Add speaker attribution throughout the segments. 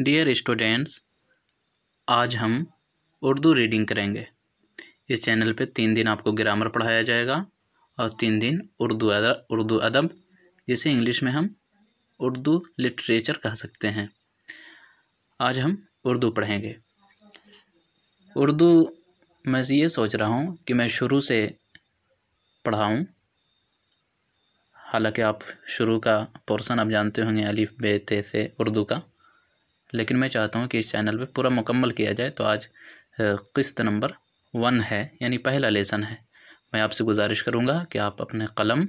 Speaker 1: dear students आज हम Urdu reading करेंगे इस चैनल पे तीन दिन आपको ग्रामर पढ़ाया जाएगा और तीन दिन उर्दू अदब उर्दू अदब जिसे इंग्लिश में हम उर्दू लिटरेचर कह सकते हैं आज हम उर्दू पढ़ेंगे उर्दू मैं ये सोच रहा हूँ कि मैं शुरू से पढ़ाऊँ हालांकि आप शुरू का पोर्सन आप जानते होंगे अलीफ बे ते से उर्दू का लेकिन मैं चाहता हूँ कि इस चैनल पर पूरा मुकम्मल किया जाए तो आज किस्त नंबर वन है यानी पहला लेसन है मैं आपसे गुजारिश करूँगा कि आप अपने कलम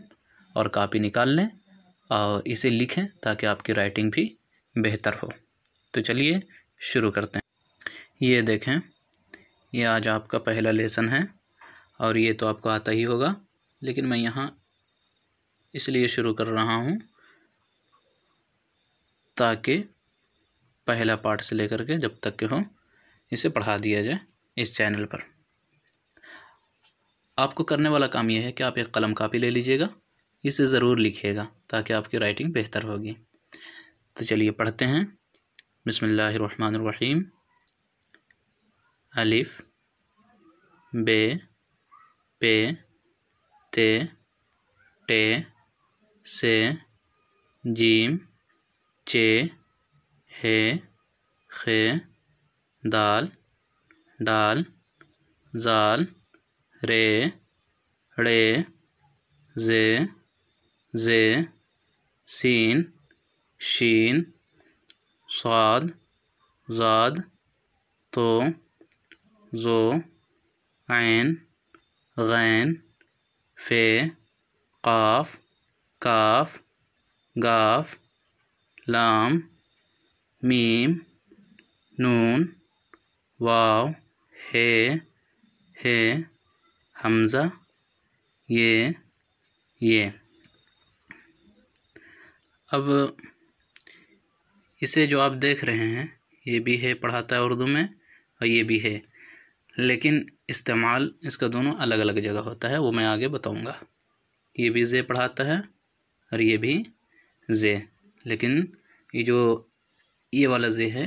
Speaker 1: और कापी निकाल लें और इसे लिखें ताकि आपकी राइटिंग भी बेहतर हो तो चलिए शुरू करते हैं ये देखें ये आज आपका पहला लेसन है और ये तो आपको आता ही होगा लेकिन मैं यहाँ इसलिए शुरू कर रहा हूँ ताकि पहला पार्ट से लेकर के जब तक के हो इसे पढ़ा दिया जाए इस चैनल पर आपको करने वाला काम यह है कि आप एक कलम कापी ले लीजिएगा इसे ज़रूर लिखिएगा ताकि आपकी राइटिंग बेहतर होगी तो चलिए पढ़ते हैं बसमीम अलिफ बे पे ते टे से जीम चे हे खे दाल डाल जाल रे रे जे जे सीन शीन स्वाद जाद तो जो ऐन गैन फे काफ काफ गाफ लाम मीम नून वाव हे हे हमज़ा ये ये अब इसे जो आप देख रहे हैं ये भी है पढ़ाता है उर्दू में और ये भी है लेकिन इस्तेमाल इसका दोनों अलग अलग जगह होता है वो मैं आगे बताऊंगा ये भी जे पढ़ाता है और ये भी जे लेकिन ये जो ये वाला जे है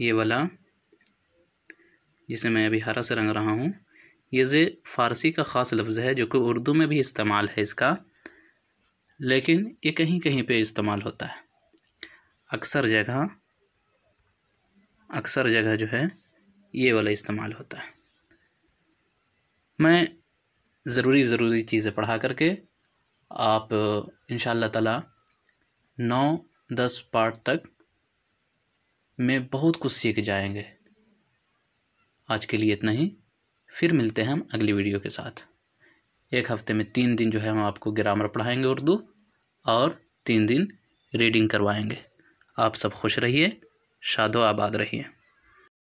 Speaker 1: ये वाला जिसे मैं अभी हरा से रंग रहा हूँ ये जे फ़ारसी का ख़ास लफ्ज़ है जो कि उर्दू में भी इस्तेमाल है इसका लेकिन ये कहीं कहीं पे इस्तेमाल होता है अक्सर जगह अक्सर जगह जो है ये वाला इस्तेमाल होता है मैं ज़रूरी ज़रूरी चीज़ें पढ़ा करके आप इन ताला नौ दस पार्ट तक में बहुत कुछ सीख जाएंगे आज के लिए इतना ही फिर मिलते हैं हम अगली वीडियो के साथ एक हफ्ते में तीन दिन जो है हम आपको ग्रामर पढ़ाएंगे उर्दू और तीन दिन रीडिंग करवाएंगे आप सब खुश रहिए शादो आबाद रहिए